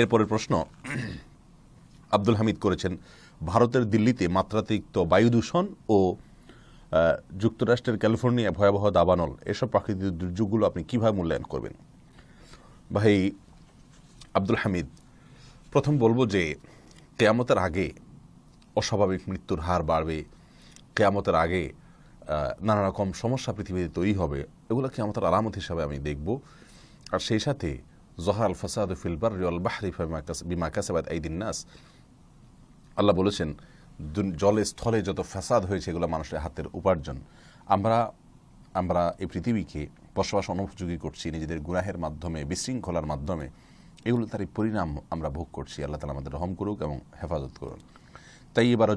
এরপরের প্রশ্ন আব্দুল হামিদ করেছেন ভারতের দিল্লিতে মাত্রাতিরিক্ত বায়ু দূষণ ও যুক্তরাষ্ট্রের ক্যালিফোর্নিয়া ভয়াবহ দাবানল এসব প্রাকৃতিক দুর্যোগগুলো আপনি কীভাবে মূল্যায়ন করবেন ভাই আব্দুল হামিদ প্রথম বলবো যে কেয়ামতের আগে অস্বাভাবিক মৃত্যুর হার বাড়বে কেয়ামতের আগে নানা রকম সমস্যা পৃথিবীতে তৈরি হবে এগুলো কেয়ামতের আলামত হিসাবে আমি দেখব আর সেই সাথে জহার আল ফাসাদ ফিল বার রিয়াল বাহরি বিমা কাসাবাদ দিন নাস আল্লাহ বলেছেন জলে স্থলে যত ফ্যাসাদ হয়েছে এগুলো মানুষের হাতের উপার্জন আমরা আমরা এই পৃথিবীকে বসবাস অনুপযোগী করছি নিজেদের গুনাহের মাধ্যমে বিশৃঙ্খলার মাধ্যমে এগুলো তারই পরিণাম আমরা ভোগ করছি আল্লাহ তালা আমাদের রহম করুক এবং হেফাজত করুন তাই এবার